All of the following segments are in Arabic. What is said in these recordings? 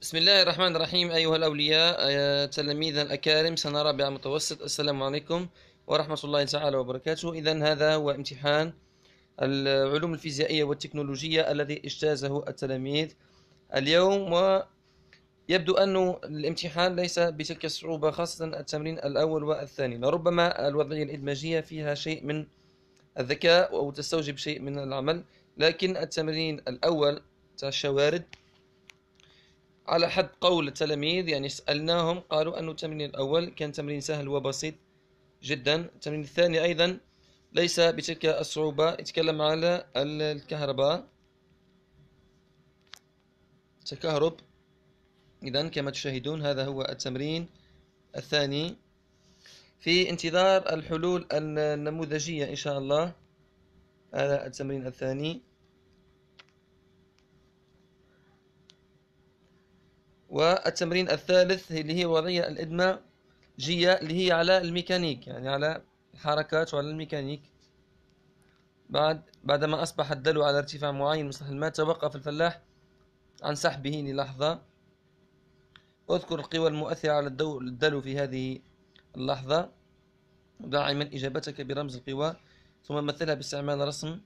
بسم الله الرحمن الرحيم أيها الأولياء تلاميذ الأكارم سنة رابعة متوسط السلام عليكم ورحمة الله تعالى وبركاته إذا هذا هو امتحان العلوم الفيزيائية والتكنولوجية الذي اجتازه التلاميذ اليوم ويبدو أن الامتحان ليس بتلك الصعوبة خاصة التمرين الأول والثاني لربما الوضعية الإدماجية فيها شيء من الذكاء أو تستوجب شيء من العمل لكن التمرين الأول تاع الشوارد على حد قول التلاميذ يعني سألناهم قالوا أن التمرين الأول كان تمرين سهل وبسيط جدا التمرين الثاني أيضا ليس بتلك الصعوبة يتكلم على الكهرباء تكهرب إذا كما تشاهدون هذا هو التمرين الثاني في انتظار الحلول النموذجية إن شاء الله هذا التمرين الثاني والتمرين الثالث اللي هي وضعية الإدماجية اللي هي على الميكانيك يعني على الحركات وعلى الميكانيك بعد بعدما أصبح الدلو على ارتفاع معين من سطح الماء توقف الفلاح عن سحبه للحظة اذكر القوى المؤثرة على الدلو في هذه اللحظة داعما إجابتك برمز القوى ثم مثلها باستعمال رسم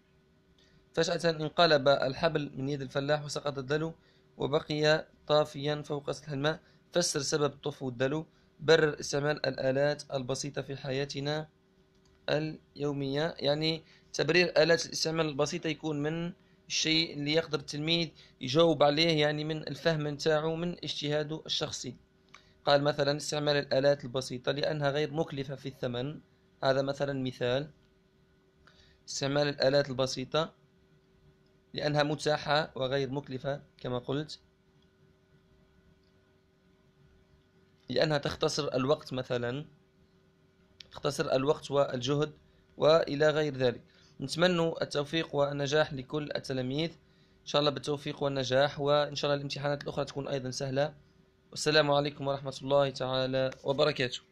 فجأة انقلب الحبل من يد الفلاح وسقط الدلو وبقي طافيا فوق سطح الماء فسر سبب طفو الدلو برر استعمال الآلات البسيطة في حياتنا اليومية يعني تبرير آلات الاستعمال البسيطة يكون من الشيء اللي يقدر التلميذ يجاوب عليه يعني من الفهم نتاعو من اجتهاده الشخصي قال مثلا استعمال الآلات البسيطة لأنها غير مكلفة في الثمن هذا مثلا مثال استعمال الآلات البسيطة لأنها متاحة وغير مكلفة كما قلت لأنها تختصر الوقت مثلا تختصر الوقت والجهد وإلى غير ذلك نتمنى التوفيق والنجاح لكل التلاميذ إن شاء الله بالتوفيق والنجاح وإن شاء الله الامتحانات الأخرى تكون أيضا سهلة والسلام عليكم ورحمة الله تعالى وبركاته